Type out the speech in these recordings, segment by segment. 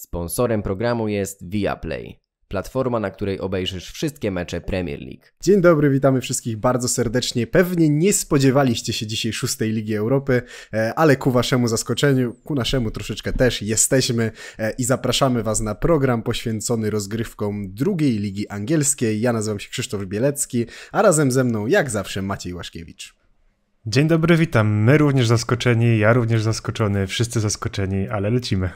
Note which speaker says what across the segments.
Speaker 1: Sponsorem programu jest Viaplay, platforma, na której obejrzysz wszystkie mecze Premier League.
Speaker 2: Dzień dobry, witamy wszystkich bardzo serdecznie. Pewnie nie spodziewaliście się dzisiaj szóstej Ligi Europy, e, ale ku waszemu zaskoczeniu, ku naszemu troszeczkę też jesteśmy e, i zapraszamy was na program poświęcony rozgrywkom drugiej Ligi Angielskiej. Ja nazywam się Krzysztof Bielecki, a razem ze mną jak zawsze Maciej Łaszkiewicz.
Speaker 1: Dzień dobry, witam. My również zaskoczeni, ja również zaskoczony, wszyscy zaskoczeni, ale lecimy.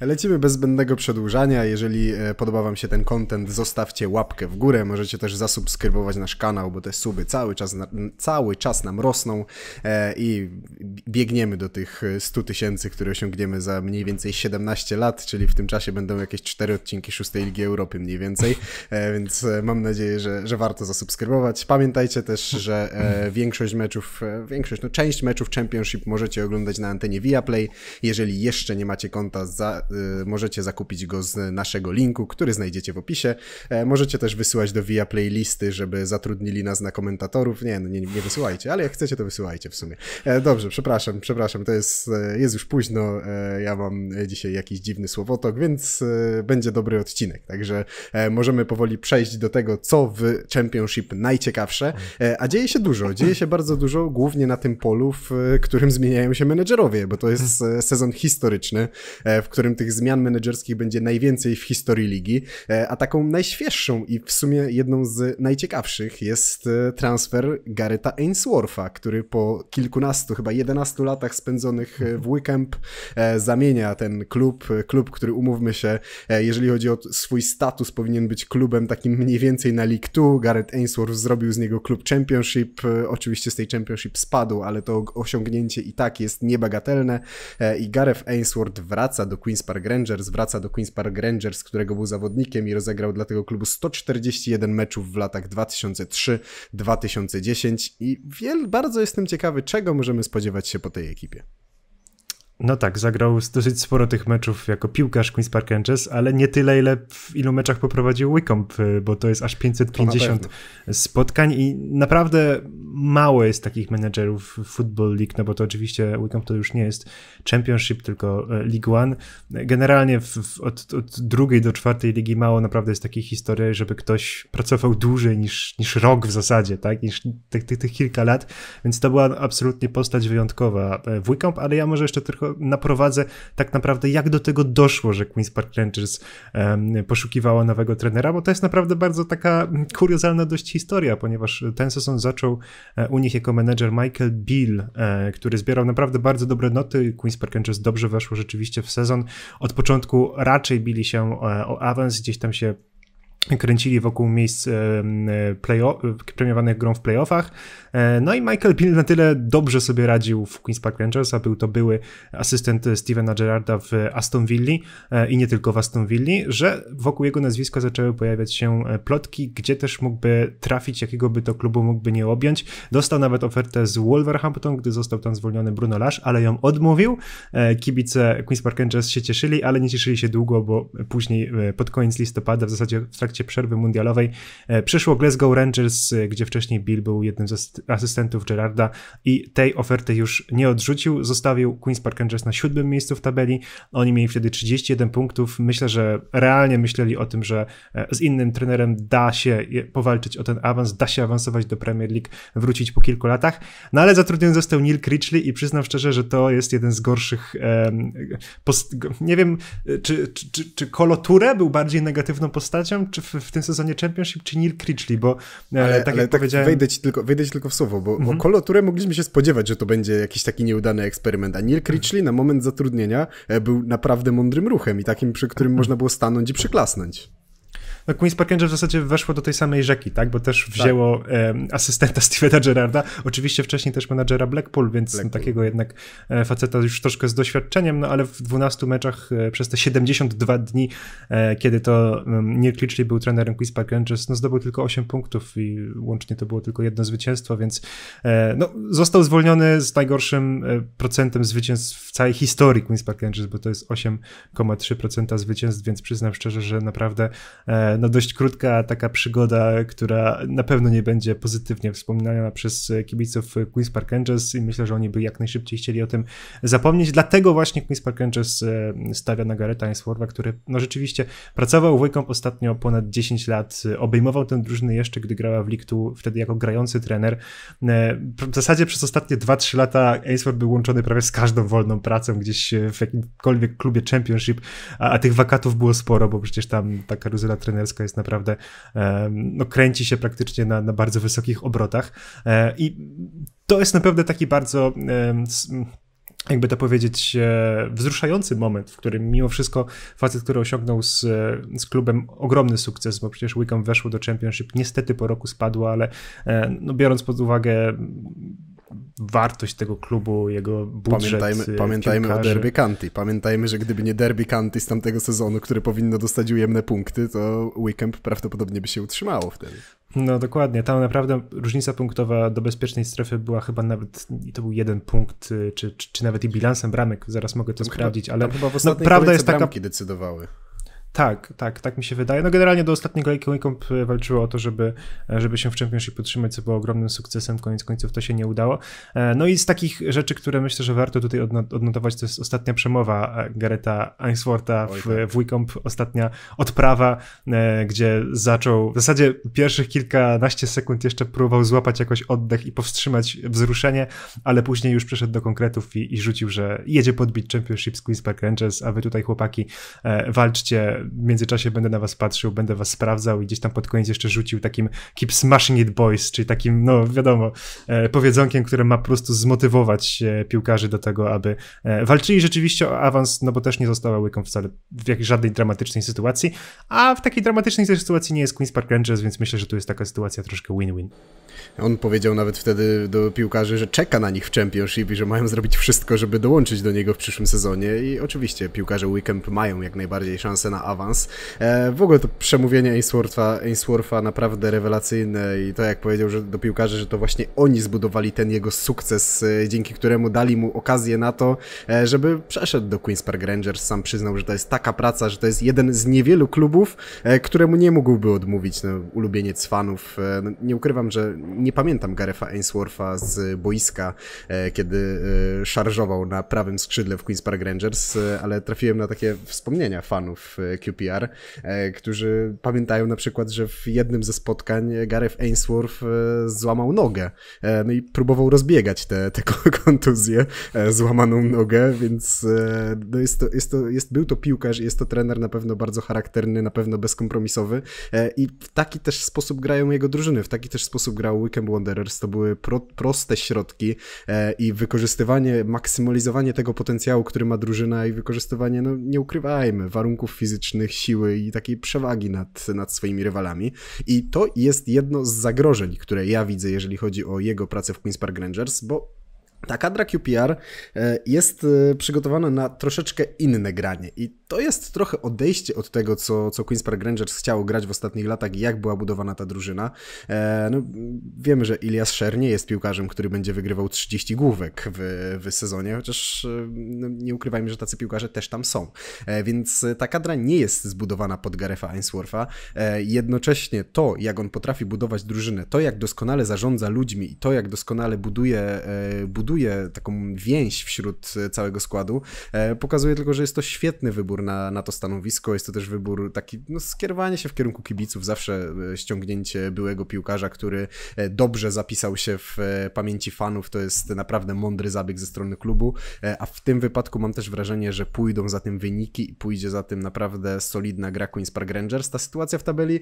Speaker 2: Lecimy bez zbędnego przedłużania. Jeżeli e, podoba Wam się ten content, zostawcie łapkę w górę. Możecie też zasubskrybować nasz kanał, bo te suby cały czas, cały czas nam rosną e, i biegniemy do tych 100 e, tysięcy, które osiągniemy za mniej więcej 17 lat, czyli w tym czasie będą jakieś 4 odcinki 6 Ligi Europy mniej więcej, więc mam nadzieję, że, że warto zasubskrybować. Pamiętajcie też, że większość meczów, większość, no część meczów Championship możecie oglądać na antenie Viaplay. Jeżeli jeszcze nie macie konta, za, Y, możecie zakupić go z naszego linku, który znajdziecie w opisie. E, możecie też wysyłać do Via Playlisty, żeby zatrudnili nas na komentatorów. Nie, no nie, nie wysyłajcie, ale jak chcecie, to wysyłajcie w sumie. E, dobrze, przepraszam, przepraszam, to jest, e, jest już późno, ja mam dzisiaj jakiś dziwny słowotok, więc będzie dobry odcinek, także możemy powoli przejść do tego, co w Championship najciekawsze, a dzieje się dużo, dzieje się bardzo dużo, głównie na tym polu, w którym zmieniają się menedżerowie, bo to jest sezon historyczny, w którym tych zmian menedżerskich będzie najwięcej w historii ligi, e, a taką najświeższą i w sumie jedną z najciekawszych jest e, transfer Garetha Ainswortha, który po kilkunastu, chyba 11 latach spędzonych e, w Wycamp zamienia ten klub, klub, który umówmy się, jeżeli chodzi o swój status, powinien być klubem takim mniej więcej na League 2. Gareth Ainsworth zrobił z niego klub Championship, oczywiście z tej Championship spadł, ale to osiągnięcie i tak jest niebagatelne i Gareth Ainsworth wraca do Queen's Park Rangers, wraca do Queen's Park Rangers, którego był zawodnikiem i rozegrał dla tego klubu 141 meczów w latach 2003-2010 i wiel, bardzo jestem ciekawy, czego możemy spodziewać się po tej ekipie.
Speaker 1: No tak, zagrał dosyć sporo tych meczów jako piłkarz Queen's Park Rangers, ale nie tyle, ile w ilu meczach poprowadził Wycombe, y, bo to jest aż 550 spotkań i naprawdę mało jest takich menedżerów w Football League, no bo to oczywiście Wycombe to już nie jest Championship, tylko e, League One. Generalnie w, w, od, od, drugiej do czwartej ligi mało naprawdę jest takich historii, żeby ktoś pracował dłużej niż, niż rok w zasadzie, tak, niż tych, tych, tych kilka lat, więc to była absolutnie postać wyjątkowa w e, Wycombe, ale ja może jeszcze tylko naprowadzę tak naprawdę, jak do tego doszło, że Queen's Park Rangers um, poszukiwała nowego trenera, bo to jest naprawdę bardzo taka kuriozalna dość historia, ponieważ ten sezon zaczął e, u nich jako menedżer Michael Bill, e, który zbierał naprawdę bardzo dobre noty. Queen's Park Rangers dobrze weszło rzeczywiście w sezon. Od początku raczej bili się e, o awans, gdzieś tam się kręcili wokół miejsc e, premiowanych grą w playoffach. E, no i Michael Pil na tyle dobrze sobie radził w Queen's Park Rangers, a był to były asystent Stevena Gerarda w Aston Villa e, i nie tylko w Aston Villa, że wokół jego nazwiska zaczęły pojawiać się plotki, gdzie też mógłby trafić, jakiego by to klubu mógłby nie objąć. Dostał nawet ofertę z Wolverhampton, gdy został tam zwolniony Bruno Lasz, ale ją odmówił. Kibice Queen's Park Rangers się cieszyli, ale nie cieszyli się długo, bo później pod koniec listopada, w zasadzie w trakcie trakcie przerwy mundialowej e, przyszło Glasgow Rangers, e, gdzie wcześniej Bill był jednym z asystentów Gerarda i tej oferty już nie odrzucił. Zostawił Queen's Park Rangers na siódmym miejscu w tabeli. Oni mieli wtedy 31 punktów. Myślę, że realnie myśleli o tym, że e, z innym trenerem da się powalczyć o ten awans, da się awansować do Premier League, wrócić po kilku latach. No ale zatrudniony został Neil Critchley i przyznam szczerze, że to jest jeden z gorszych nie wiem, czy, czy, czy, czy Koloturę był bardziej negatywną postacią, czy w, w tym sezonie Championship czy Neil Critchley, bo e, ale, tak ale jak tak powiedziałem... Wejdę
Speaker 2: ci, tylko, wejdę ci tylko w słowo, bo, mhm. Mm mogliśmy się spodziewać, że to będzie jakiś taki nieudany eksperyment, a Neil Critchley na moment zatrudnienia e, był naprawdę mądrym ruchem i takim, przy którym mhm. można było stanąć i przyklasnąć
Speaker 1: no Queen's Park Rangers w zasadzie weszło do tej samej rzeki, tak? Bo też tak. wzięło tak. um, asystenta Stevena Gerarda, oczywiście wcześniej też menadżera Blackpool, więc Blackpool. takiego jednak e, faceta już troszkę z doświadczeniem, no ale w 12 meczach e, przez te 72 dni, e, kiedy to Neil Clichley był trenerem Queen's Park Rangers, no zdobył tylko 8 punktów i łącznie to było tylko jedno zwycięstwo, więc no, został zwolniony z najgorszym procentem zwycięstw w całej historii Queen's Park Rangers, bo to jest 8,3% zwycięstw, więc przyznam szczerze, że naprawdę no dość krótka taka przygoda, która na pewno nie będzie pozytywnie wspominana przez kibiców Queen's Park Rangers i myślę, że oni by jak najszybciej chcieli o tym zapomnieć. Dlatego właśnie Queen's Park Rangers e, stawia na Gareta Ainswortha, który no rzeczywiście pracował wujką ostatnio ponad 10 lat, obejmował tę drużynę jeszcze, gdy grała w Liktu, wtedy jako grający trener. E, w zasadzie przez ostatnie 2-3 lata Ainsworth był łączony prawie z każdą wolną pracą gdzieś w jakimkolwiek klubie Championship, a, a tych wakatów było sporo, bo przecież tam ta karuzela trener jest naprawdę, e, no, kręci się praktycznie na, na bardzo wysokich obrotach. E, I to jest naprawdę taki bardzo e, jakby to powiedzieć, wzruszający moment, w którym mimo wszystko facet, który osiągnął z, z klubem ogromny sukces, bo przecież Wickham weszło do Championship, niestety po roku spadło, ale no, biorąc pod uwagę wartość tego klubu, jego budżet. Pamiętajmy, e, pamiętajmy o Derby
Speaker 2: County. Pamiętajmy, że gdyby nie Derby County z tamtego sezonu, które powinno dostać ujemne punkty, to Weekend prawdopodobnie by się utrzymało wtedy.
Speaker 1: No dokładnie, tam naprawdę różnica punktowa do bezpiecznej strefy była chyba nawet, to był jeden punkt, e, czy, czy, czy nawet i bilansem bramek, zaraz mogę to tam no sprawdzić, ale chyba, w no, prawda jest taka...
Speaker 2: decydowały.
Speaker 1: Tak, tak, tak mi się wydaje. No generalnie do ostatniego Wicomp walczyło o to, żeby, żeby się w Championship podtrzymać, co było ogromnym sukcesem, koniec końców to się nie udało. E, no i z takich rzeczy, które myślę, że warto tutaj odnotować, to jest ostatnia przemowa e, Gareta Ainswortha w, tak. w Wicomp, ostatnia odprawa, e, gdzie zaczął, w zasadzie pierwszych kilkanaście sekund jeszcze próbował złapać jakoś oddech i powstrzymać wzruszenie, ale później już przeszedł do konkretów i, i rzucił, że jedzie podbić Championship z Queen's Park Rangers, a wy tutaj chłopaki walczcie w międzyczasie będę na was patrzył, będę was sprawdzał i gdzieś tam pod koniec jeszcze rzucił takim keep smashing it boys, czyli takim, no wiadomo, e, powiedzonkiem, które ma po prostu zmotywować e, piłkarzy do tego, aby e, walczyli rzeczywiście o awans, no bo też nie została łyką wcale w jakiejś żadnej dramatycznej sytuacji, a w takiej dramatycznej sytuacji nie jest Queen's Park Rangers, więc myślę, że tu jest taka sytuacja troszkę win-win. On powiedział nawet wtedy do piłkarzy, że czeka na nich w Championship i że mają
Speaker 2: zrobić wszystko, żeby dołączyć do niego w przyszłym sezonie i oczywiście piłkarze Weekend mają jak najbardziej szansę na awans awans. E, w ogóle to przemówienie Ainswortha, Ainswortha naprawdę rewelacyjne i to jak powiedział że, do piłkarzy, że to właśnie oni zbudowali ten jego sukces, e, dzięki któremu dali mu okazję na to, e, żeby przeszedł do Queen's Park Rangers. Sam przyznał, że to jest taka praca, że to jest jeden z niewielu klubów, e, któremu nie mógłby odmówić. No, ulubieniec fanów. E, no, nie ukrywam, że nie pamiętam Garetha Ainswortha z boiska, e, kiedy szarżował na prawym skrzydle w Queen's Park Rangers, ale trafiłem na takie wspomnienia fanów QPR, e, którzy pamiętają na przykład, że w jednym ze spotkań Gareth Ainsworth e, złamał nogę e, no i próbował rozbiegać tę te, te kontuzję, złamaną nogę, więc no jest to, jest to, jest, był to piłkarz, jest to trener na pewno bardzo charakterny, na pewno bezkompromisowy i w taki też sposób grają jego drużyny, w taki też sposób grał Weekend Wanderers, to były pro, proste środki i wykorzystywanie, maksymalizowanie tego potencjału, który ma drużyna i wykorzystywanie, no nie ukrywajmy, warunków fizycznych fizycznych, siły i takiej przewagi nad, nad swoimi rywalami. I to jest jedno z zagrożeń, które ja widzę, jeżeli chodzi o jego pracę w Queen's Park Rangers, bo ta kadra QPR e, jest e, przygotowana na troszeczkę inne granie i to jest trochę odejście od tego, co, co Queen's Park Rangers chciało grać w ostatnich latach i jak była budowana ta drużyna. E, no, wiemy, że Ilias Sher nie jest piłkarzem, który będzie wygrywał 30 główek w, w sezonie, chociaż no, nie ukrywajmy, że tacy piłkarze też tam są. Więc ta kadra nie jest zbudowana pod garefa Ainswortha. Jednocześnie to, jak on potrafi budować drużynę, to jak doskonale zarządza ludźmi i to jak doskonale buduje, buduje buduje taką więź wśród e, całego składu, e, pokazuje tylko, że jest to świetny wybór na, na to stanowisko. Jest to też wybór taki, no, skierowanie się w kierunku kibiców, zawsze e, ściągnięcie byłego piłkarza, który dobrze zapisał się w pamięci fanów, to jest naprawdę mądry zabieg ze strony klubu, a w tym wypadku mam też wrażenie, że pójdą za tym wyniki i pójdzie za tym naprawdę solidna gra Queen's Park Rangers. Ta sytuacja w tabeli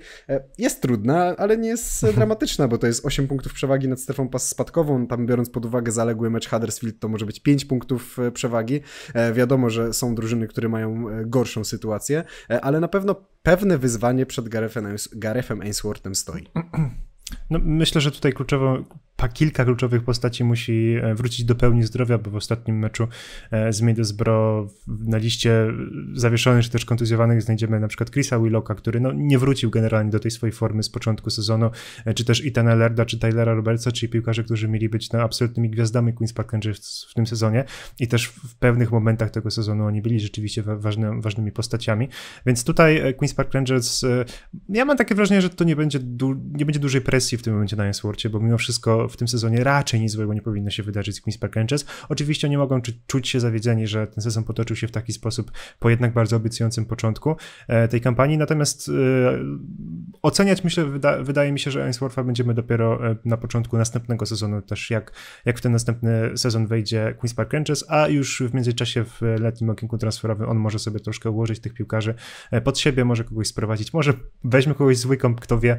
Speaker 2: jest trudna, ale nie jest dramatyczna, bo to jest 8 punktów przewagi nad strefą pas spadkową, tam biorąc pod uwagę zaległym mecz Huddersfield to może być 5 punktów e, przewagi. E, wiadomo, że są drużyny, które mają e, gorszą sytuację, ale na pewno pewne wyzwanie przed Garethem, Garethem Ainsworthem stoi.
Speaker 1: No, myślę, że tutaj kluczowo, pa, kilka kluczowych postaci musi e, wrócić do pełni zdrowia, bo w ostatnim meczu e, z Middlesbrough na liście e, zawieszonych czy też kontuzjowanych znajdziemy na przykład Chrisa Willocka, który no, nie wrócił generalnie do tej swojej formy z początku sezonu, czy też Itana Lerda, czy Tylera Robertsa, czyli piłkarzy, którzy mieli być no, absolutnymi gwiazdami Queen's Park Rangers w tym sezonie i też w pewnych momentach tego sezonu oni byli rzeczywiście ważny, ważnymi postaciami, więc tutaj Queen's Park Rangers, ja mam takie wrażenie, że to nie będzie, nie będzie dużej presji w tym momencie na Answorcie, bo mimo wszystko w tym sezonie raczej nic złego nie powinno się wydarzyć z Queen's Park Rangers. Oczywiście nie mogą czuć się zawiedzeni, że ten sezon potoczył się w taki sposób po jednak bardzo obiecującym początku e, tej kampanii, natomiast e, oceniać myślę, wyda, wydaje mi się, że Ainswortha będziemy dopiero e, na początku następnego sezonu też, jak, jak w ten następny sezon wejdzie Queen's Park Rangers, a już w międzyczasie w letnim okienku transferowym on może sobie troszkę ułożyć tych piłkarzy pod siebie, może kogoś sprowadzić, może weźmy kogoś z kto wie,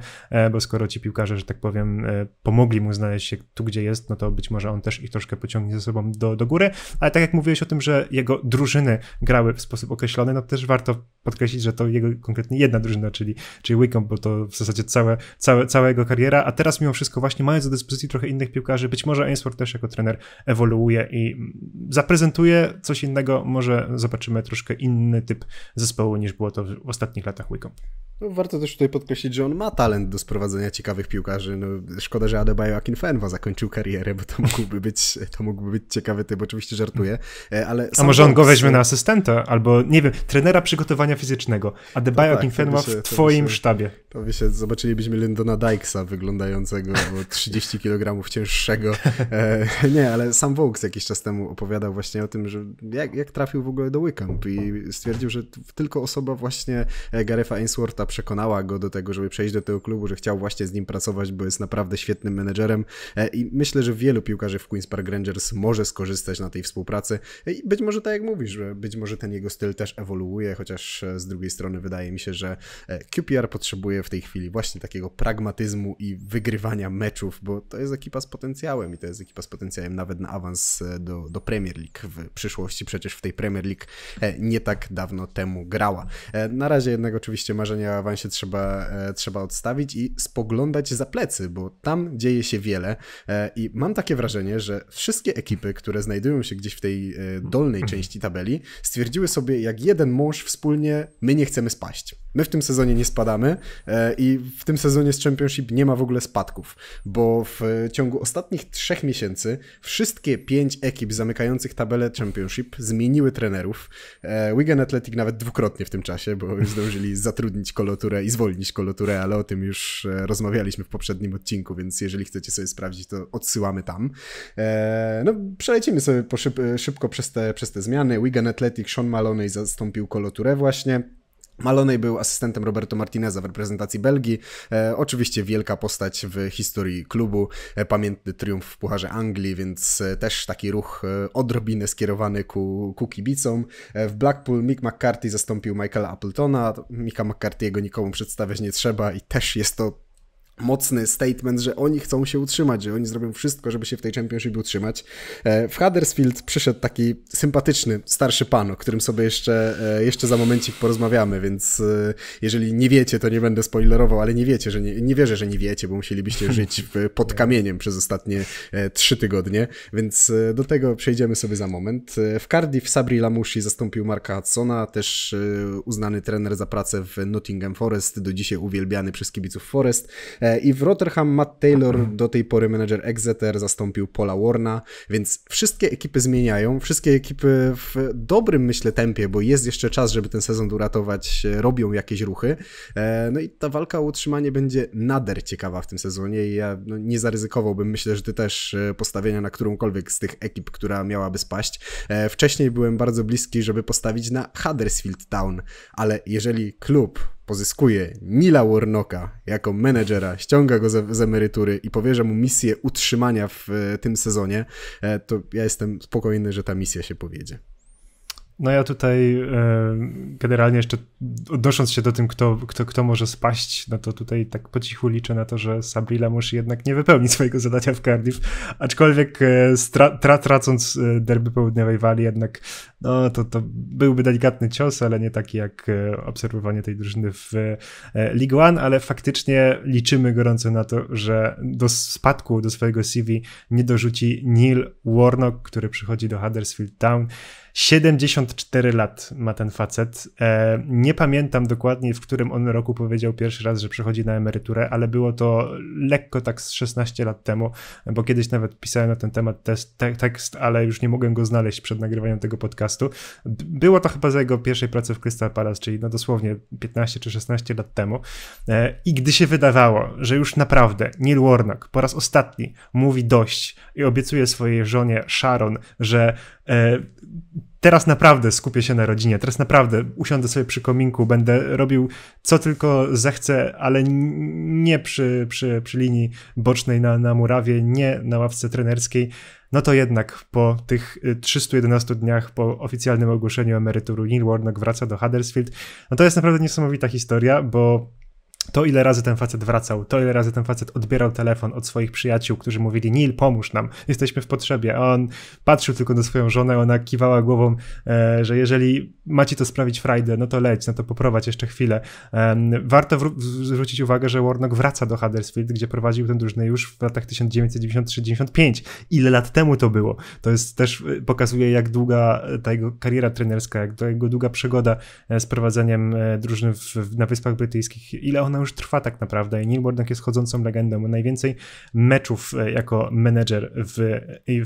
Speaker 1: bo skoro ci piłkarze, że tak powiem, pomogli mu znaleźć znaleźć się tu, gdzie jest, no to być może on też ich troszkę pociągnie ze sobą do, do góry. Ale tak jak mówiłeś o tym, że jego drużyny grały w sposób określony, no też warto podkreślić, że to jego konkretnie jedna drużyna, czyli, czyli Wickham, bo to w zasadzie całe, całe, cała jego kariera, a teraz mimo wszystko właśnie mając do dyspozycji trochę innych piłkarzy, być może Ainsworth też jako trener ewoluuje i zaprezentuje coś innego, może zobaczymy troszkę inny typ zespołu niż było to w ostatnich latach Wickham.
Speaker 2: No, warto też tutaj podkreślić, że on ma talent do sprowadzenia ciekawych piłkarzy. No, szkoda, że Adebayo Akinfenwa zakończył karierę, bo to mógłby być, to mógłby być ciekawy typ, oczywiście żartuję. E, ale A może on go weźmie na
Speaker 1: asystenta, albo nie wiem, trenera przygotowania fizycznego. Adebayo no tak, Akinfenwa w twoim się, sztabie.
Speaker 2: To by się, zobaczylibyśmy Lyndona Dykesa wyglądającego 30 kg cięższego. E, nie, ale sam Vaux jakiś czas temu opowiadał właśnie o tym, że jak, jak trafił w ogóle do wycamp i stwierdził, że tylko osoba właśnie e, Garetha Ainswortha przekonała go do tego, żeby przejść do tego klubu, że chciał właśnie z nim pracować, bo jest naprawdę świetnym menedżerem e, i myślę, że wielu piłkarzy w Queen's Park Rangers może skorzystać na tej współpracy e, i być może tak jak mówisz, być może ten jego styl też ewoluuje, chociaż e, z drugiej strony wydaje mi się, że QPR potrzebuje w tej chwili właśnie takiego pragmatyzmu i wygrywania meczów, bo to jest ekipa z potencjałem i to jest ekipa z potencjałem nawet na awans do, do Premier League w przyszłości, przecież w tej Premier League nie tak dawno temu grała. Na razie jednak oczywiście marzenia się trzeba, e, trzeba odstawić i spoglądać za plecy, bo tam dzieje się wiele e, i mam takie wrażenie, że wszystkie ekipy, które znajdują się gdzieś w tej e, dolnej mhm. części tabeli, stwierdziły sobie jak jeden mąż wspólnie, my nie chcemy spaść. My w tym sezonie nie spadamy i w tym sezonie z Championship nie ma w ogóle spadków, bo w ciągu ostatnich trzech miesięcy wszystkie pięć ekip zamykających tabelę Championship zmieniły trenerów. Wigan Athletic nawet dwukrotnie w tym czasie, bo już zdążyli zatrudnić kolejnych koloturę i zwolnić koloturę, ale o tym już e, rozmawialiśmy w poprzednim odcinku, więc jeżeli chcecie sobie sprawdzić, to odsyłamy tam. E, no, przelecimy sobie szyb e, szybko przez te, przez te zmiany. Wigan Athletic Sean Maloney zastąpił koloturę właśnie. Malonej był asystentem Roberto Martineza w reprezentacji Belgii. E, oczywiście wielka postać w historii klubu, e, pamiętny triumf w Pucharze Anglii, więc e, też taki ruch e, odrobinę skierowany ku, ku kibicom. E, w Blackpool Mick McCarthy zastąpił Michaela Appletona. Mika McCarthy'ego nikomu przedstawiać nie trzeba i też jest to mocny statement, że oni chcą się utrzymać, że oni zrobią wszystko, żeby się w tej Championship utrzymać. E, w Huddersfield przyszedł taki sympatyczny, starszy pan, o którym sobie jeszcze, e, jeszcze za momencik porozmawiamy, więc e, jeżeli nie wiecie, to nie będę spoilerował, ale nie wiecie, że nie, nie wierzę, że nie wiecie, bo musielibyście żyć pod kamieniem przez ostatnie trzy tygodnie, więc do tego przejdziemy sobie za moment. W Cardiff Sabri Lamushi zastąpił Marka Hudsona, też uznany trener za pracę w Nottingham Forest, do dzisiaj uwielbiany przez kibiców Forest. E, I w Rotterdam Matt Taylor, do tej pory menedżer Exeter, zastąpił Paula Warna, więc wszystkie ekipy zmieniają, wszystkie ekipy w dobrym, myślę, tempie, bo jest jeszcze czas, żeby ten sezon uratować, e, robią jakieś ruchy. E, no i ta walka o utrzymanie będzie nader ciekawa w tym sezonie i ja no, nie zaryzykowałbym, myślę, że ty też postawienia na którąkolwiek z tych ekip, która miałaby spaść. Wcześniej byłem bardzo bliski, żeby postawić na Huddersfield Town, ale jeżeli klub pozyskuje Nila Warnocka jako menedżera, ściąga go z, z emerytury i powierza mu misję utrzymania w e, tym sezonie, e, to ja jestem spokojny, że ta misja się powiedzie.
Speaker 1: No ja tutaj e, generalnie jeszcze odnosząc się do tym, kto, kto, kto może spaść, no to tutaj tak po cichu liczę na to, że Sabrina musi jednak nie wypełnić swojego zadania w Cardiff, aczkolwiek tra, tra, tracąc derby południowej Walii jednak no to, to byłby delikatny cios, ale nie taki jak e, obserwowanie tej drużyny w e, League One, ale faktycznie liczymy gorąco na to, że do spadku, do swojego CV nie dorzuci Neil Warnock, który przychodzi do Huddersfield Town. 74 lat ma ten facet. E, nie pamiętam dokładnie, w którym on roku powiedział pierwszy raz, że przychodzi na emeryturę, ale było to lekko tak z 16 lat temu, bo kiedyś nawet pisałem na ten temat tekst, ale już nie mogłem go znaleźć przed nagrywaniem tego podcastu podcastu. Było to chyba za jego pierwszej pracy w Crystal Palace, czyli no dosłownie 15 czy 16 lat temu. E, I gdy się wydawało, że już naprawdę Neil Warnock po raz ostatni mówi dość i obiecuje swojej żonie Sharon, że e, teraz naprawdę skupię się na rodzinie, teraz naprawdę usiądę sobie przy kominku, będę robił co tylko zechcę, ale nie przy, przy, przy linii bocznej na, na murawie, nie na ławce trenerskiej. No to jednak po tych 311 y, dniach po oficjalnym ogłoszeniu emerytury Neil Warnock wraca do Huddersfield. No to jest naprawdę niesamowita historia, bo to ile razy ten facet wracał, to ile razy ten facet odbierał telefon od swoich przyjaciół, którzy mówili Nil, pomóż nam, jesteśmy w potrzebie, a on patrzył tylko na swoją żonę, ona kiwała głową, e, że jeżeli macie to sprawić frajdę, no to leć, no to poprowadź jeszcze chwilę. Warto zwrócić uwagę, że Warnock wraca do Huddersfield, gdzie prowadził ten drużynę już w latach 1993-95. Ile lat temu to było? To jest też e, pokazuje, jak długa e, ta jego kariera trenerska, jak jego długa przygoda z prowadzeniem drużyny w, na Wyspach Brytyjskich, ile on ona już trwa tak naprawdę i Neil Warnock jest chodzącą legendą, ma najwięcej meczów e, jako menedżer w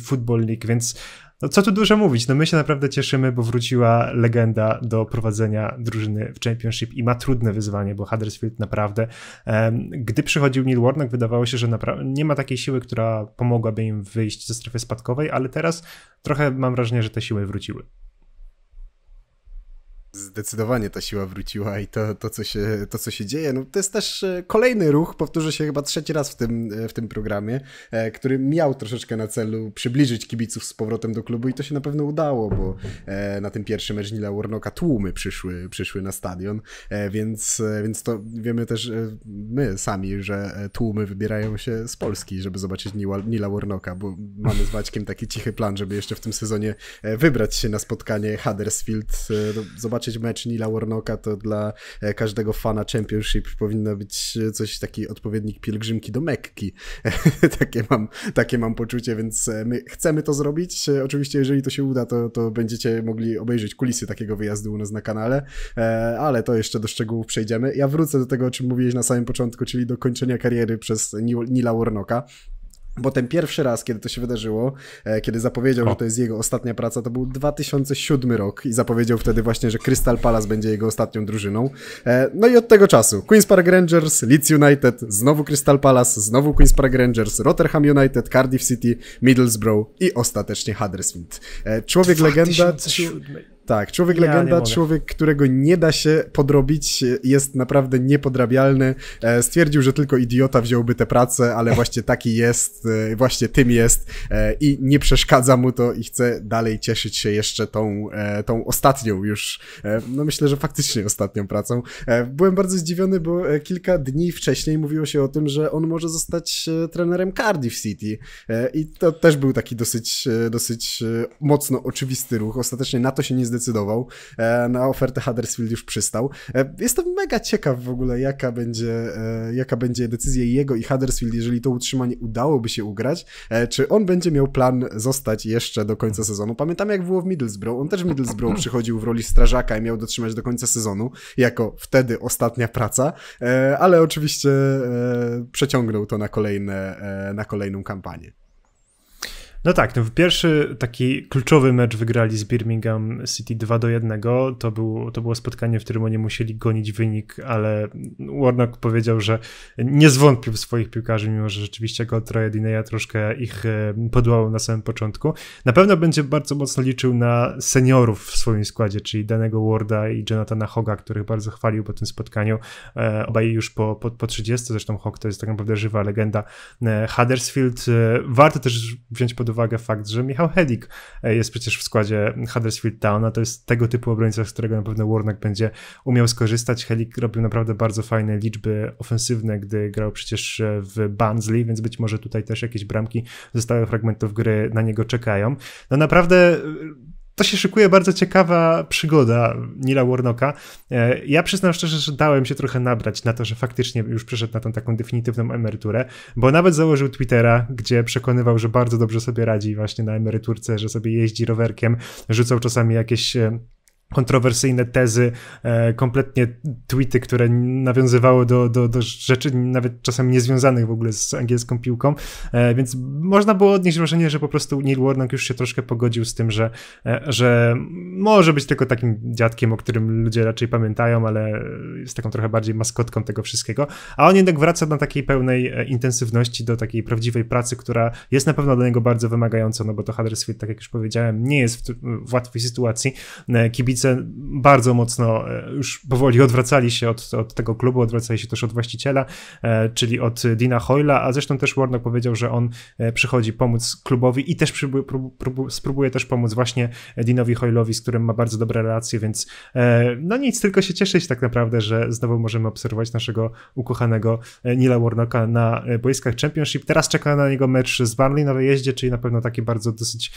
Speaker 1: Football League, więc no co tu dużo mówić, no my się naprawdę cieszymy, bo wróciła legenda do prowadzenia drużyny w Championship i ma trudne wyzwanie, bo Huddersfield naprawdę, um, gdy przychodził Neil Warnock, wydawało się, że nie ma takiej siły, która pomogłaby im wyjść ze strefy spadkowej, ale teraz trochę mam wrażenie, że te siły wróciły.
Speaker 2: Zdecydowanie ta siła wróciła i to, to, co się, to, co się dzieje, no to jest też e, kolejny ruch, powtórzę się chyba trzeci raz w tym, e, w tym programie, e, który miał troszeczkę na celu przybliżyć kibiców z powrotem do klubu i to się na pewno udało, bo na tym pierwszym mecz Nila Warnocka tłumy przyszły, przyszły na stadion, więc, więc to wiemy też my sami, że tłumy wybierają się z Polski, żeby zobaczyć Nila, Nila Warnocka, bo mamy z Maćkiem taki cichy plan, żeby jeszcze w tym sezonie wybrać się na spotkanie Huddersfield, zobaczyć zobaczyć mecz Nila Warnocka, to dla e, każdego fana Championship powinno być e, coś taki odpowiednik pielgrzymki do Mekki. takie, mam, takie mam poczucie, więc e, my chcemy to zrobić. Oczywiście, jeżeli to się uda, to, to będziecie mogli obejrzeć kulisy takiego wyjazdu u nas na kanale, ale to jeszcze do szczegółów przejdziemy. Ja wrócę do tego, o czym mówiłeś na samym początku, czyli do kończenia kariery przez Nila Warnocka. Bo ten pierwszy raz, kiedy to się wydarzyło, e, kiedy zapowiedział, o. że to jest jego ostatnia praca, to był 2007 rok i zapowiedział wtedy właśnie, że Crystal Palace będzie jego ostatnią drużyną. E, no i od tego czasu Queen's Park Rangers, Leeds United, znowu Crystal Palace, znowu Queen's Park Rangers, Rotherham United, Cardiff City, Middlesbrough i ostatecznie Huddersfield. E, człowiek 2007. legenda. Tak, człowiek ja legenda, człowiek, którego nie da się podrobić, jest naprawdę niepodrabialny. E, stwierdził, że tylko idiota wziąłby tę pracę, ale właśnie taki jest, e, właśnie tym jest e, i nie przeszkadza mu to i chce dalej cieszyć się jeszcze tą, tą ostatnią już, no myślę, że faktycznie ostatnią pracą. Byłem bardzo zdziwiony, bo kilka dni wcześniej mówiło się o tym, że on może zostać trenerem Cardiff City i to też był taki dosyć, dosyć mocno oczywisty ruch. Ostatecznie na to się nie zdecydował zdecydował. E, na ofertę Huddersfield już przystał. E, Jestem mega ciekaw w ogóle, jaka będzie, e, jaka będzie decyzja jego i Huddersfield, jeżeli to utrzymanie udałoby się ugrać. Czy on będzie miał plan zostać jeszcze do końca sezonu? Pamiętam, jak było w Middlesbrough. On też w Middlesbrough przychodził w roli strażaka i miał dotrzymać do końca sezonu, jako wtedy ostatnia praca, ale oczywiście przeciągnął to na, kolejne, na kolejną kampanię.
Speaker 1: No tak, no pierwszy taki kluczowy mecz wygrali z Birmingham City 2 do 1. To, był, to było spotkanie, w którym oni musieli gonić wynik, ale Warnock powiedział, że nie zwątpił w swoich piłkarzy, mimo że rzeczywiście go Troja troszkę ich e, podłał na samym początku. Na pewno będzie bardzo mocno liczył na seniorów w swoim składzie, czyli danego Warda i Jonathana Hoga, których bardzo chwalił po tym spotkaniu. E, obaj już po, po, po 30, zresztą Hog to jest tak naprawdę żywa legenda e, Huddersfield. Warto też wziąć pod pod uwagę fakt, że Michał Helik e, jest przecież w składzie Huddersfield Town, a no to jest tego typu obrońca, z którego na pewno Warnock będzie umiał skorzystać. Helik robił naprawdę bardzo fajne liczby ofensywne, gdy grał przecież e, w Barnsley, więc być może tutaj też jakieś bramki, zostały fragmentów gry na niego czekają. No naprawdę to się szykuje bardzo ciekawa przygoda Nila Warnocka. E, ja przyznam szczerze, że dałem się trochę nabrać na to, że faktycznie już przeszedł na tą taką definitywną emeryturę, bo nawet założył Twittera, gdzie przekonywał, że bardzo dobrze sobie radzi właśnie na emeryturce, że sobie jeździ rowerkiem, rzucał czasami jakieś e, kontrowersyjne tezy, e, kompletnie tweety, które nawiązywały do, do, do rzeczy nawet czasem niezwiązanych w ogóle z angielską piłką, e, więc można było odnieść wrażenie, że po prostu Neil Warnock już się troszkę pogodził z tym, że, e, że może być tylko takim dziadkiem, o którym ludzie raczej pamiętają, ale jest taką trochę bardziej maskotką tego wszystkiego, a on jednak wraca na takiej pełnej intensywności do takiej prawdziwej pracy, która jest na pewno dla niego bardzo wymagająca, no bo to Huddersfield, tak jak już powiedziałem, nie jest w, w łatwej sytuacji. Kibic kibice bardzo mocno e, już powoli odwracali się od, od tego klubu, odwracali się też od właściciela, e, czyli od Dina Hoyla, a zresztą też Warnock powiedział, że on e, przychodzi pomóc klubowi i też przybył, prób, prób, spróbuje też pomóc właśnie Dinowi Hoylowi, z którym ma bardzo dobre relacje, więc no nic, tylko się cieszyć tak naprawdę, że znowu możemy obserwować naszego ukochanego Nila Warnocka na boiskach Championship. Teraz czeka na niego mecz z Barnley na wyjeździe, czyli na pewno taki bardzo dosyć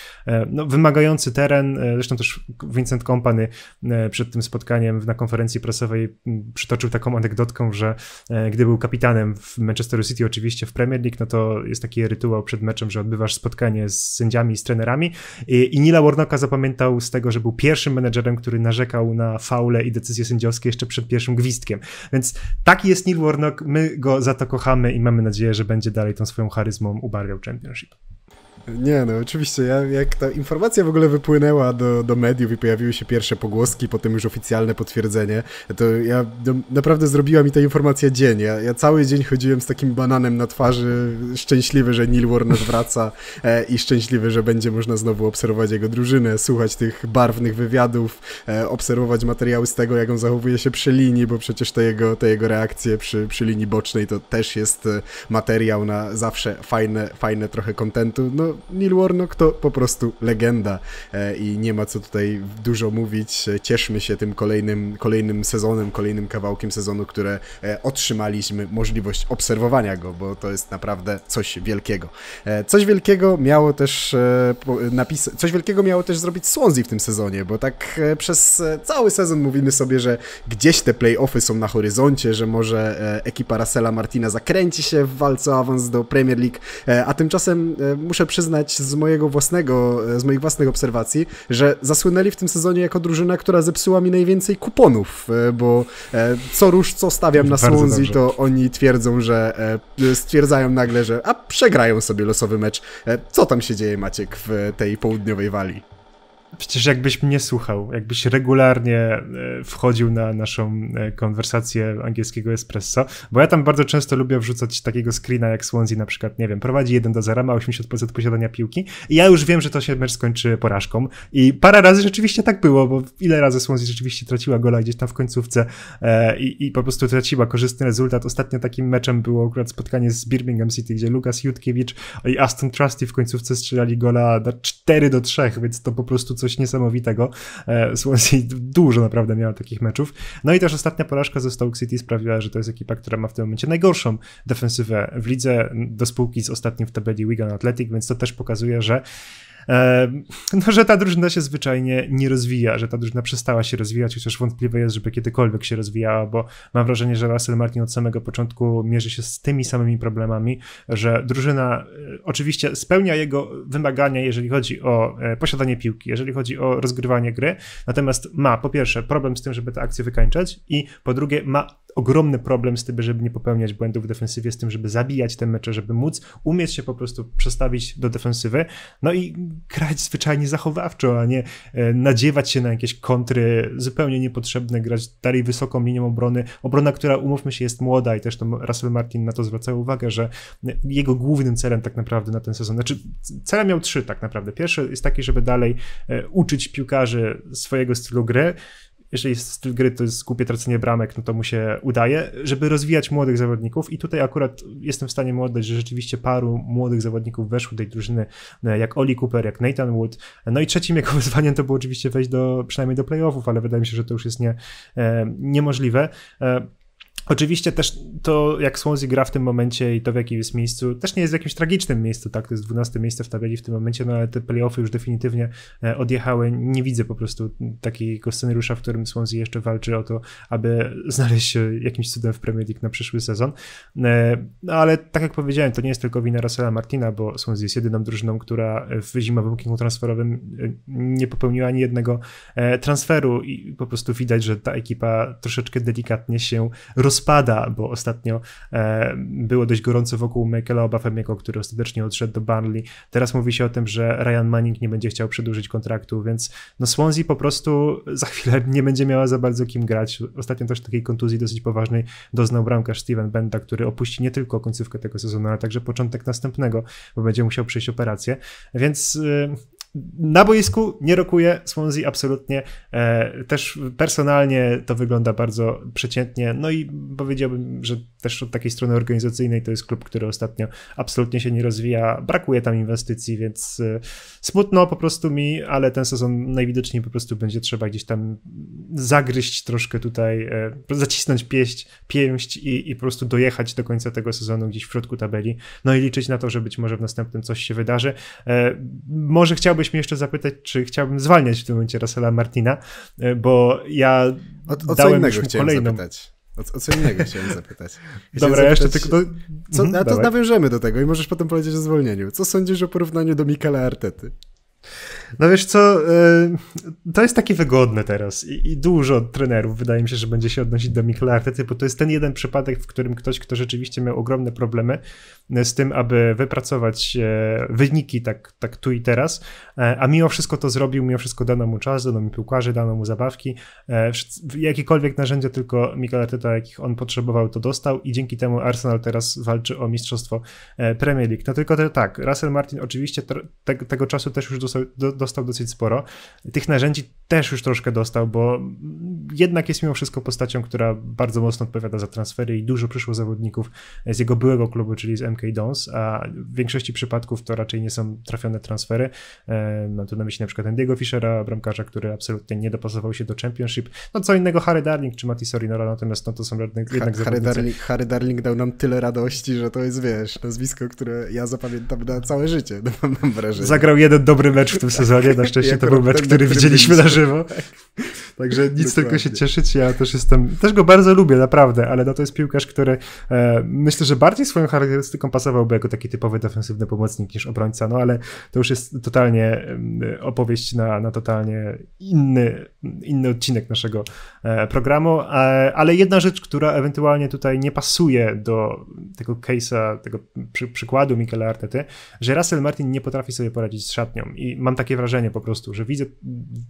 Speaker 1: no, wymagający teren. Zresztą też Vincent Kompany E, przed tym spotkaniem na konferencji prasowej przytoczył taką anegdotką, że e, gdy był kapitanem w Manchester City, oczywiście w Premier League, no to jest taki rytuał przed meczem, że odbywasz spotkanie z sędziami i z trenerami. I, i Nila Warnocka zapamiętał z tego, że był pierwszym menedżerem, który narzekał na faule i decyzje sędziowskie jeszcze przed pierwszym gwizdkiem. Więc taki jest Neil Warnock, my go za to kochamy i mamy nadzieję, że będzie dalej tą swoją charyzmą ubarwiał Championship.
Speaker 2: Nie, no oczywiście, ja, jak ta informacja w ogóle wypłynęła do, do mediów i pojawiły się pierwsze pogłoski, potem już oficjalne potwierdzenie, to ja no, naprawdę zrobiła mi ta informacja dzień. Ja, ja, cały dzień chodziłem z takim bananem na twarzy, szczęśliwy, że Neil Warner wraca e, i szczęśliwy, że będzie można znowu obserwować jego drużynę, słuchać tych barwnych wywiadów, e, obserwować materiały z tego, jak on zachowuje się przy linii, bo przecież te jego, te jego reakcje przy, przy linii bocznej to też jest e, materiał na zawsze fajne, fajne trochę kontentu. No, Neil Warnock to po prostu legenda e, i nie ma co tutaj dużo mówić. E, cieszmy się tym kolejnym, kolejnym sezonem, kolejnym kawałkiem sezonu, które e, otrzymaliśmy możliwość obserwowania go, bo to jest naprawdę coś wielkiego. Coś wielkiego miało też napis... coś wielkiego miało też zrobić Swansea w tym sezonie, bo tak przez cały sezon mówimy sobie, że gdzieś te playoffy są na horyzoncie, że może ekipa Rasela Martina zakręci się w walce o awans do Premier League, a tymczasem muszę przyznać, przyznać z mojego własnego, e, z moich własnych obserwacji, że zasłynęli w tym sezonie jako drużyna, która zepsuła mi najwięcej kuponów, e, bo e, co rusz, co stawiam na Swansea, to oni twierdzą, że stwierdzają nagle, że a przegrają sobie losowy mecz. Co tam się dzieje, Maciek, w tej południowej Walii?
Speaker 1: Przecież jakbyś mnie słuchał, jakbyś regularnie e, wchodził na naszą e, konwersację angielskiego espresso, bo ja tam bardzo często lubię wrzucać takiego screena jak Swansea na przykład, nie wiem, prowadzi 1 do 0, ma 80% posiadania piłki i ja już wiem, że to się mecz skończy porażką i parę razy rzeczywiście tak było, bo ile razy Swansea rzeczywiście traciła gola gdzieś tam w końcówce e, i, i po prostu traciła korzystny rezultat. Ostatnio takim meczem było akurat spotkanie z Birmingham City, gdzie Lukas Jutkiewicz i Aston Trusty w końcówce strzelali gola na 4 do 3, więc to po prostu coś niesamowitego. E, Swansea dużo naprawdę miała takich meczów. No i też ostatnia porażka ze Stoke City sprawiła, że to jest ekipa, która ma w tym momencie najgorszą defensywę w lidze do spółki z ostatnim w tabeli Wigan Athletic, więc to też pokazuje, że no, że ta drużyna się zwyczajnie nie rozwija, że ta drużyna przestała się rozwijać, chociaż wątpliwe jest, żeby kiedykolwiek się rozwijała, bo mam wrażenie, że Russell Martin od samego początku mierzy się z tymi samymi problemami, że drużyna e, oczywiście spełnia jego wymagania, jeżeli chodzi o e, posiadanie piłki, jeżeli chodzi o rozgrywanie gry, natomiast ma po pierwsze problem z tym, żeby tę akcję wykańczać i po drugie ma ogromny problem z tym, żeby nie popełniać błędów w defensywie, z tym, żeby zabijać te mecze, żeby móc umieć się po prostu przestawić do defensywy, no i grać zwyczajnie zachowawczo, a nie e, nadziewać się na jakieś kontry zupełnie niepotrzebne, grać dalej wysoką linią obrony. Obrona, która umówmy się jest młoda i też to Russell Martin na to zwraca uwagę, że e, jego głównym celem tak naprawdę na ten sezon, znaczy celem miał trzy tak naprawdę. Pierwszy jest taki, żeby dalej e, uczyć piłkarzy swojego stylu gry, jeżeli styl gry to jest głupie tracenie bramek, no to mu się udaje, żeby rozwijać młodych zawodników i tutaj akurat jestem w stanie mu że rzeczywiście paru młodych zawodników weszło do tej drużyny, e, jak Oli Cooper, jak Nathan Wood, no i trzecim jego wyzwaniem to było oczywiście wejść do, przynajmniej do playoffów, ale wydaje mi się, że to już jest nie, e, niemożliwe. E, Oczywiście też to, jak Swansea gra w tym momencie i to w jakim jest miejscu, też nie jest w jakimś tragicznym miejscu, tak? To jest 12 miejsce w tabeli w tym momencie, no ale te playoffy już definitywnie e, odjechały. Nie widzę po prostu takiego scenariusza, w którym Swansea jeszcze walczy o to, aby znaleźć się jakimś cudem w Premier League na przyszły sezon. E, no ale tak jak powiedziałem, to nie jest tylko wina Russella Martina, bo Swansea jest jedyną drużyną, która w zimowym kierunku transferowym e, nie popełniła ani jednego transferu i po prostu widać, że ta ekipa troszeczkę delikatnie się roz spada, bo ostatnio e, było dość gorąco wokół Michaela Obafemiego, który ostatecznie odszedł do Burnley. Teraz mówi się o tym, że Ryan Manning nie będzie chciał przedłużyć kontraktu, więc no Swansea po prostu za chwilę nie będzie miała za bardzo kim grać. Ostatnio też takiej kontuzji dosyć poważnej doznał bramkarz Steven Benda, który opuści nie tylko końcówkę tego sezonu, ale także początek następnego, bo będzie musiał przejść operację. Więc y, na boisku nie rokuje Swansea absolutnie. E, też personalnie to wygląda bardzo przeciętnie. No i powiedziałbym, że też od takiej strony organizacyjnej to jest klub, który ostatnio absolutnie się nie rozwija. Brakuje tam inwestycji, więc e, smutno po prostu mi, ale ten sezon najwidoczniej po prostu będzie trzeba gdzieś tam zagryźć troszkę tutaj, e, zacisnąć pieść, pięść i, i po prostu dojechać do końca tego sezonu gdzieś w środku tabeli. No i liczyć na to, że być może w następnym coś się wydarzy. E, może chciałbyś mnie jeszcze zapytać, czy chciałbym zwalniać w tym momencie Russella Martina, e, bo ja o, o dałem chciałem kolejną... Zapytać.
Speaker 2: O, o, co innego chciałem zapytać. Chciałem Dobra, zapytać, jeszcze tylko... Do... Co, mhm, a to dawaj.
Speaker 1: nawiążemy do tego i możesz potem powiedzieć o zwolnieniu. Co sądzisz o porównaniu do Mikala Artety? No wiesz co, y, to jest takie wygodne teraz i, dużo trenerów wydaje mi się, że będzie się odnosić do Mikla Artety, bo to jest ten jeden przypadek, w którym ktoś, kto rzeczywiście miał ogromne problemy y, z tym, aby wypracować y, wyniki tak, tak tu i teraz, a mimo wszystko to zrobił, mimo wszystko dano mu czas, dano mu piłkarzy, dano mu zabawki, jakiekolwiek narzędzia tylko Mikla Arteta, jakich on potrzebował, to dostał i dzięki temu Arsenal teraz walczy o mistrzostwo Premier League. No tylko to, tak, Russell Martin oczywiście te, tego czasu też już dostał, do, dostał dosyć sporo. Tych narzędzi też już troszkę dostał, bo jednak jest mimo wszystko postacią, która bardzo mocno odpowiada za transfery i dużo przyszło zawodników z jego byłego klubu, czyli z MK Dons, a w większości przypadków to raczej nie są trafione transfery. E, mam tu na myśli na przykład Andy'ego Fischera, bramkarza, który absolutnie nie dopasował się do Championship. No co innego Harry Darling czy Mati Sorinora, natomiast no, to są jednak ha, Harry zawodnicy. Darling,
Speaker 2: Harry Darling dał nam tyle radości, że to jest, wiesz, nazwisko, które ja zapamiętam na całe życie, mam wrażenie. Zagrał jeden dobry mecz w tym sezonie, na szczęście to był mecz, który widzieliśmy na żywo żywo. Także nic Dokładnie. tylko się
Speaker 1: cieszyć. Ja też jestem, też go bardzo lubię, naprawdę, ale no to jest piłkarz, który e, myślę, że bardziej swoją charakterystyką pasowałby jako taki typowy defensywny pomocnik niż obrońca, no ale to już jest totalnie opowieść na, na totalnie inny, inny odcinek naszego e, programu. E, ale jedna rzecz, która ewentualnie tutaj nie pasuje do tego case'a, tego przy, przykładu Michela Artety, że Russell Martin nie potrafi sobie poradzić z szatnią i mam takie wrażenie po prostu, że widzę,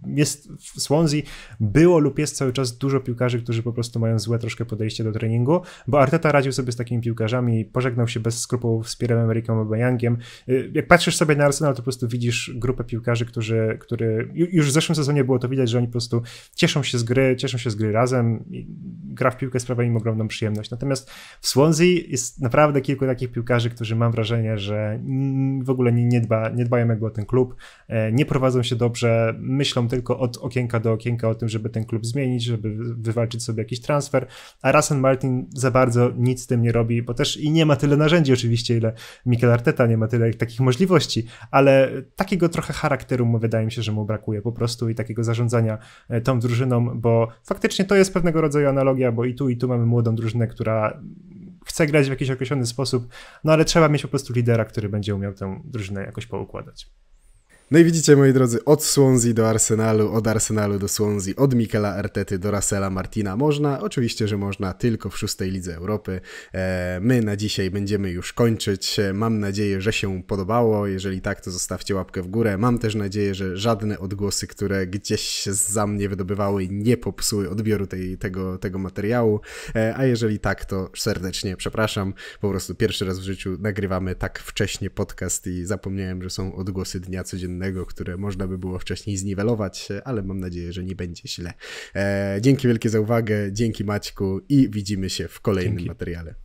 Speaker 1: jest jest w Swansea, było lub jest cały czas dużo piłkarzy, którzy po prostu mają złe troszkę podejście do treningu, bo Arteta radził sobie z takimi piłkarzami, pożegnał się bez skrupułów z Pierrem Ameryką Aubameyangiem. Y, jak patrzysz sobie na Arsenal, to po prostu widzisz grupę piłkarzy, którzy, który już w zeszłym sezonie było to widać, że oni po prostu cieszą się z gry, cieszą się z gry razem, i gra w piłkę sprawia im ogromną przyjemność. Natomiast w Swansea jest naprawdę kilku takich piłkarzy, którzy mam wrażenie, że w ogóle nie, nie, dba, nie dbają jakby o ten klub, e, nie prowadzą się dobrze, myślą tylko o od okienka do okienka o tym, żeby ten klub zmienić, żeby wywalczyć sobie jakiś transfer, a Rasen Martin za bardzo nic z tym nie robi, bo też i nie ma tyle narzędzi oczywiście, ile Mikel Arteta, nie ma tyle takich możliwości, ale takiego trochę charakteru mu wydaje mi się, że mu brakuje po prostu i takiego zarządzania e, tą drużyną, bo faktycznie to jest pewnego rodzaju analogia, bo i tu i tu mamy młodą drużynę, która chce grać w jakiś określony sposób, no ale trzeba mieć po prostu lidera, który będzie umiał tę drużynę jakoś poukładać.
Speaker 2: No i widzicie, moi drodzy, od Swansea do Arsenalu, od Arsenalu do Swansea, od Mikela Artety do Rasela Martina można. Oczywiście, że można tylko w szóstej Lidze Europy. E, my na dzisiaj będziemy już kończyć. E, mam nadzieję, że się podobało. Jeżeli tak, to zostawcie łapkę w górę. Mam też nadzieję, że żadne odgłosy, które gdzieś się za mnie wydobywały, nie popsuły odbioru tej, tego, tego materiału. E, a jeżeli tak, to serdecznie przepraszam. Po prostu pierwszy raz w życiu nagrywamy tak wcześnie podcast i zapomniałem, że są odgłosy dnia codziennego które można by było wcześniej zniwelować, ale mam nadzieję, że nie będzie źle. E, dzięki wielkie za uwagę, dzięki Maćku i widzimy się w kolejnym dzięki. materiale.